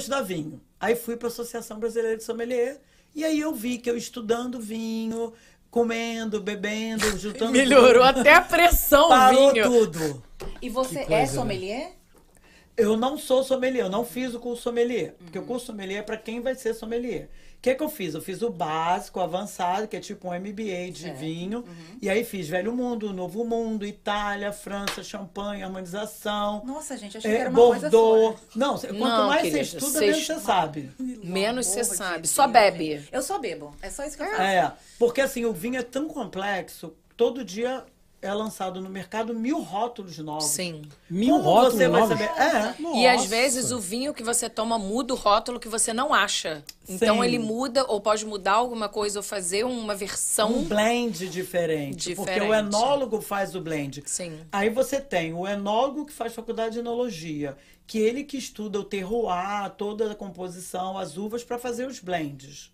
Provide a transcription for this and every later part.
estudar vinho. Aí fui para a Associação Brasileira de Sommelier e aí eu vi que eu estudando vinho, comendo, bebendo, juntando. Melhorou tudo, até a pressão, parou vinho. tudo. E você é né? sommelier? Eu não sou sommelier, eu não fiz o curso sommelier. Uhum. Porque o uhum. curso sommelier é para quem vai ser sommelier. O que, que eu fiz? Eu fiz o básico, o avançado, que é tipo um MBA de vinho. Uhum. E aí fiz Velho Mundo, Novo Mundo, Itália, França, Champanhe, harmonização. Nossa, gente, achei é, que era uma Bordeaux. coisa só. Né? Não, quanto não, mais querida, você estuda, menos você sabe. Menos você sabe. Só né? bebe. Eu só bebo. É só isso que eu é, faço. É, porque assim, o vinho é tão complexo, todo dia é lançado no mercado mil rótulos novos. Sim. Mil Como rótulos você novos? Vai saber? É, E às vezes o vinho que você toma muda o rótulo que você não acha. Então Sim. ele muda ou pode mudar alguma coisa ou fazer uma versão... Um blend diferente. diferente. Porque o enólogo faz o blend. Sim. Aí você tem o enólogo que faz faculdade de enologia, que ele que estuda o terroir, toda a composição, as uvas para fazer os blends.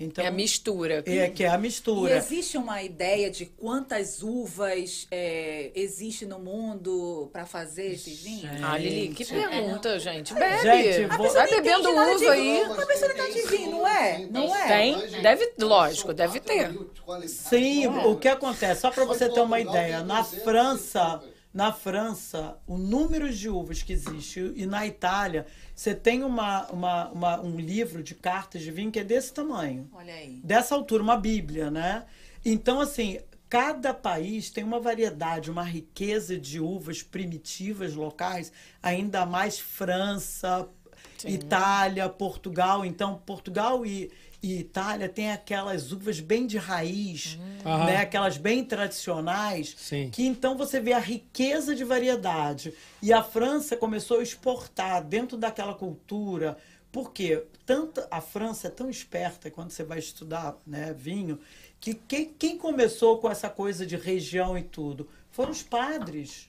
Então, é a mistura. É, que é a mistura. E existe uma ideia de quantas uvas é, existe no mundo para fazer esse vinho? Ah, Lili, que é, pergunta, é. gente. Bebe. Gente, vou... Vai tá bebendo uva aí. A pessoa não está de vinho, não é? Não é? Tem? Deve, lógico, deve ter. Sim, o que acontece, só para você ter uma ideia, na França na França, o número de uvas que existe, e na Itália, você tem uma, uma, uma, um livro de cartas de vinho que é desse tamanho. Olha aí. Dessa altura, uma bíblia, né? Então, assim, cada país tem uma variedade, uma riqueza de uvas primitivas locais, ainda mais França, Sim. Itália, Portugal. Então, Portugal e, e Itália tem aquelas uvas bem de raiz, uhum. né? Aquelas bem tradicionais, Sim. que então você vê a riqueza de variedade. E a França começou a exportar dentro daquela cultura, porque tanto a França é tão esperta quando você vai estudar, né, vinho, que quem, quem começou com essa coisa de região e tudo foram os padres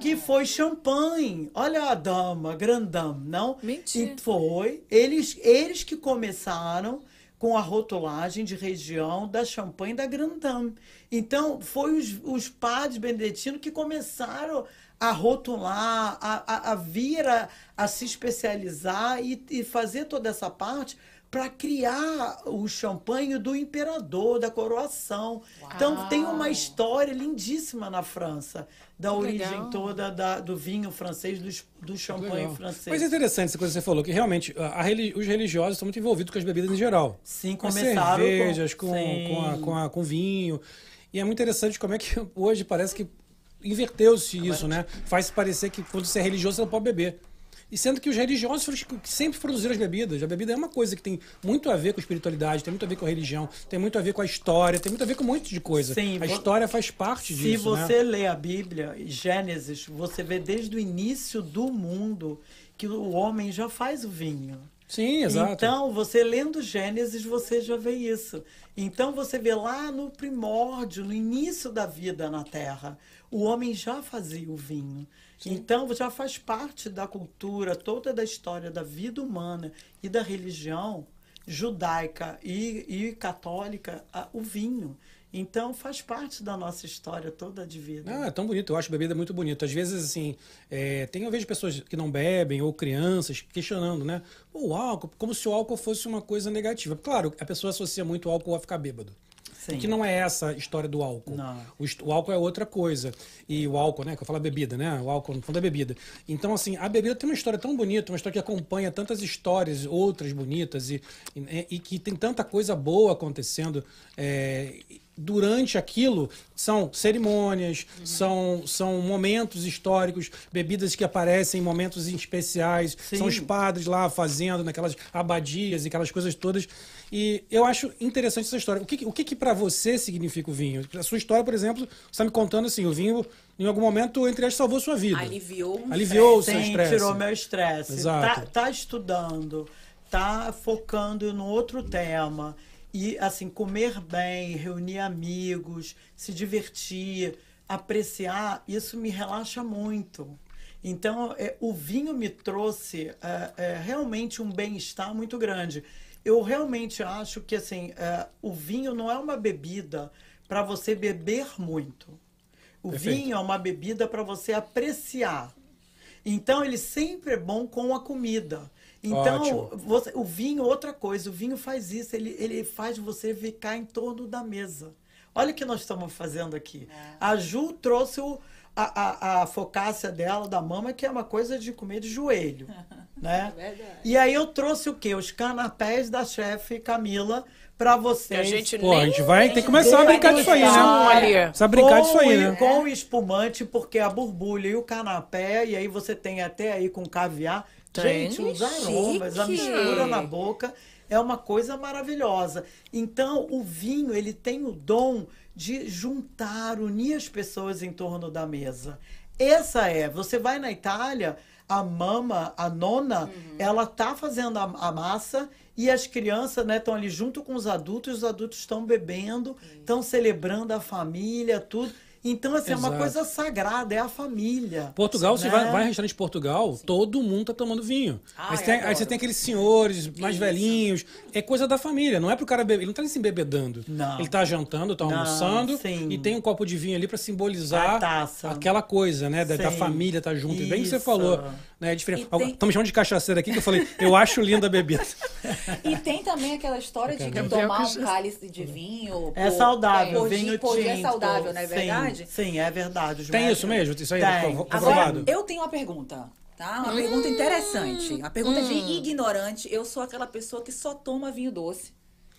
que foi champanhe. Olha a dama, grandam, não? Mentira. E foi. Eles, eles que começaram com a rotulagem de região da champanhe da Grandam. Então, foi os, os padres beneditinos que começaram a rotular, a, a, a vir a, a se especializar e, e fazer toda essa parte para criar o champanhe do imperador, da coroação. Uau. Então tem uma história lindíssima na França, da que origem legal. toda da, do vinho francês, do, do champanhe francês. Mas é interessante essa coisa que você falou, que realmente a, a, os religiosos estão muito envolvidos com as bebidas em geral. Sim, com começaram cervejas, com, com, com, a, com, a, com vinho. E é muito interessante como é que hoje parece que inverteu-se isso, né? Faz parecer que quando você é religioso, você não pode beber. E sendo que os religiosos foram os que sempre produziram as bebidas. A bebida é uma coisa que tem muito a ver com espiritualidade, tem muito a ver com a religião, tem muito a ver com a história, tem muito a ver com um monte de coisa. Sim, a história faz parte disso. Se você né? lê a Bíblia, Gênesis, você vê desde o início do mundo que o homem já faz o vinho. Sim, exato. Então, você lendo Gênesis, você já vê isso. Então, você vê lá no primórdio, no início da vida na Terra, o homem já fazia o vinho. Sim. Então, já faz parte da cultura, toda da história da vida humana e da religião judaica e, e católica, a, o vinho. Então faz parte da nossa história toda de vida. Ah, é tão bonito, eu acho bebida muito bonito. Às vezes, assim, é, tem, eu vejo pessoas que não bebem ou crianças questionando, né? O álcool, como se o álcool fosse uma coisa negativa. Claro, a pessoa associa muito o álcool a ficar bêbado. Sim. Que não é essa a história do álcool. O, o, álcool é outra coisa. E o álcool, né? Que eu falo é bebida, né? O álcool no fundo é bebida. Então, assim, a bebida tem uma história tão bonita, uma história que acompanha tantas histórias, outras bonitas, e, e, e que tem tanta coisa boa acontecendo. É, durante aquilo são cerimônias, uhum. são, são momentos históricos, bebidas que aparecem em momentos especiais, Sim. são os padres lá fazendo naquelas abadias e aquelas coisas todas. E eu acho interessante essa história. O que, o que, que para você significa o vinho? A sua história, por exemplo, você está me contando assim, o vinho em algum momento, entre as, salvou sua vida. Aliviou. Aliviou o seu estresse. Tirou meu estresse. Tá, Exato. Tá, tá estudando, tá focando no outro tema. E, assim, comer bem, reunir amigos, se divertir, apreciar, isso me relaxa muito. Então, é, o vinho me trouxe é, é, realmente um bem-estar muito grande. Eu realmente acho que, assim, é, o vinho não é uma bebida para você beber muito. O Perfeito. vinho é uma bebida para você apreciar. Então, ele sempre é bom com a comida. Então, você, o vinho, outra coisa, o vinho faz isso, ele, ele faz você ficar em torno da mesa. Olha o que nós estamos fazendo aqui. É. A Ju trouxe o, a, a, a focácia dela, da mama, que é uma coisa de comer de joelho. né? É e aí eu trouxe o quê? Os canapés da chefe Camila para vocês. A gente Pô, nem, a gente vai ter que né? começar a brincar disso aí, né? Precisa brincar disso aí, né? Com espumante, porque a borbulha e o canapé, e aí você tem até aí com caviar. Gente, os aromas, a mistura na boca é uma coisa maravilhosa. Então, o vinho, ele tem o dom de juntar, unir as pessoas em torno da mesa. Essa é. Você vai na Itália, a mama, a nona, uhum. ela tá fazendo a, a, massa e as crianças estão né, ali junto com os adultos, os adultos estão bebendo, estão celebrando a família, tudo. Então, assim, Exato. é uma coisa sagrada, é a família. Portugal, né? você vai, em restaurante de Portugal, Sim. todo mundo tá tomando vinho. Ah, aí, você tem, aí, você tem, aqueles senhores mais Isso. velhinhos. É coisa da família, não é pro cara beber. Ele não tá nem se embebedando. Não. Ele tá jantando, tá não, almoçando. Sim. E tem um copo de vinho ali para simbolizar aquela coisa, né? Da, da família tá junto. Isso. E bem que você falou. Né, é diferente. Tem... chamando de cachaceira aqui, que eu falei, eu acho linda a bebida. e tem também aquela história de é tomar um cálice de vinho. É por, saudável, é, vinho tinto. é saudável, não é verdade? verdade? Sim, é verdade. Tem médicos... isso mesmo? Isso aí é comprovado? Agora, eu tenho uma pergunta. Tá? Uma hum. pergunta interessante. A pergunta é hum. de ignorante. Eu sou aquela pessoa que só toma vinho doce.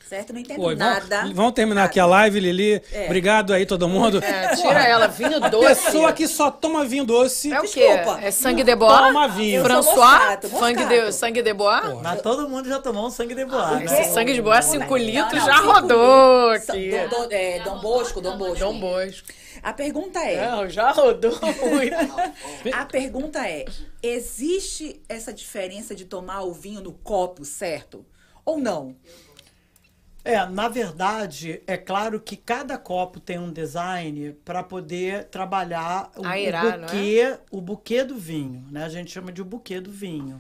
Certo? Não entendo Oi, nada. Vamos, terminar aqui a live, Lili. É. Obrigado aí, todo mundo. É, tira ela, vinho doce. Pessoa que só toma vinho doce. É o quê? Desculpa. É sangue de bois? Toma vinho. François? Sangue de, sangue de bois? Mas todo mundo já tomou um sangue de bois. Ah, né? Esse sangue de bois é 5 litros, não, já cinco rodou litros. aqui. Do, do, é, Dom Bosco, Dom Bosco. Dom Bosco. A pergunta é. Não, já rodou muito. a pergunta é: existe essa diferença de tomar o vinho no copo, certo? Ou não? Eu é, na verdade, é claro que cada copo tem um design para poder trabalhar o, Airá, o é? buquê, é? o buquê do vinho, né? A gente chama de buquê do vinho.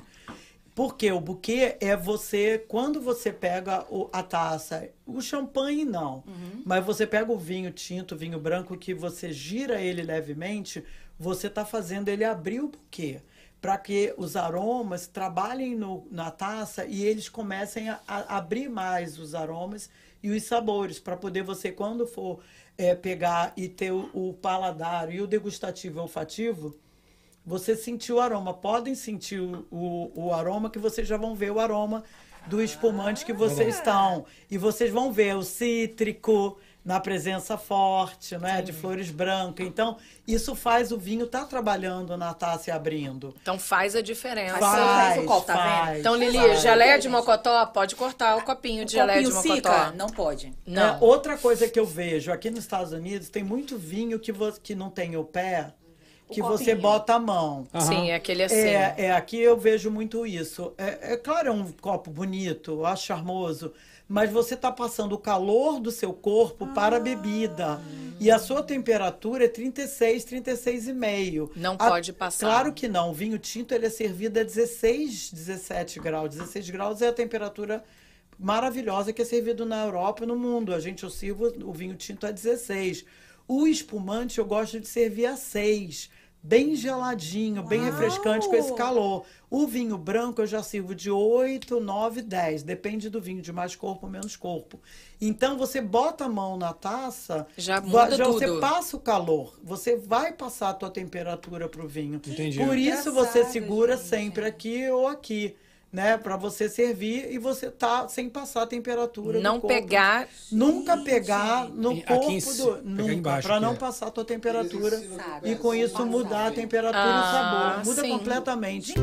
Porque o buquê é você, quando você pega o, a taça, o champanhe não, uhum. mas você pega o vinho tinto, o vinho branco, que você gira ele levemente, você está fazendo ele abrir o buquê para que os aromas trabalhem no, na taça e eles comecem a, a, abrir mais os aromas e os sabores, para poder você, quando for é, pegar e ter o, o, paladar e o degustativo e olfativo, você sentir o aroma. Podem sentir o, o, aroma, que vocês já vão ver o aroma do espumante que vocês ah. estão. E vocês vão ver o cítrico na presença forte, né, Sim. de flores brancas. Então, isso faz o vinho estar tá trabalhando na taça e abrindo. Então faz a diferença. Faz, faz, copo, tá faz, vendo? Então, Lili, faz. de mocotó, pode cortar o copinho de o de mocotó. Sica? Não pode. Não. É, outra coisa que eu vejo, aqui nos Estados Unidos tem muito vinho que, que não tem o pé, que você bota a mão. Uhum. Sim, é aquele assim. É, é, aqui eu vejo muito isso. É, é claro, é um copo bonito, eu acho charmoso, mas você está passando o calor do seu corpo ah. para a ah. bebida. Hum. E a sua temperatura é 36, 36,5. Não a, pode passar. Claro que não. O vinho tinto ele é servido a 16, 17 graus. 16 graus é a temperatura maravilhosa que é servido na Europa e no mundo. A gente, eu sirvo o vinho tinto a 16. O espumante eu gosto de servir a 6 bem geladinho, bem refrescante com esse calor. O vinho branco eu já sirvo de 8, 9, 10, depende do vinho, de mais corpo, menos corpo. Então você bota a mão na taça, já, muda já tudo. você passa o calor, você vai passar a tua temperatura pro vinho. Entendi. Por isso você segura gente. sempre aqui ou aqui né, para você servir e você tá sem passar a temperatura não pegar nunca pegar no corpo do nunca para não é. passar a tua temperatura e com isso mudar a temperatura e o sabor ah, muda sim. completamente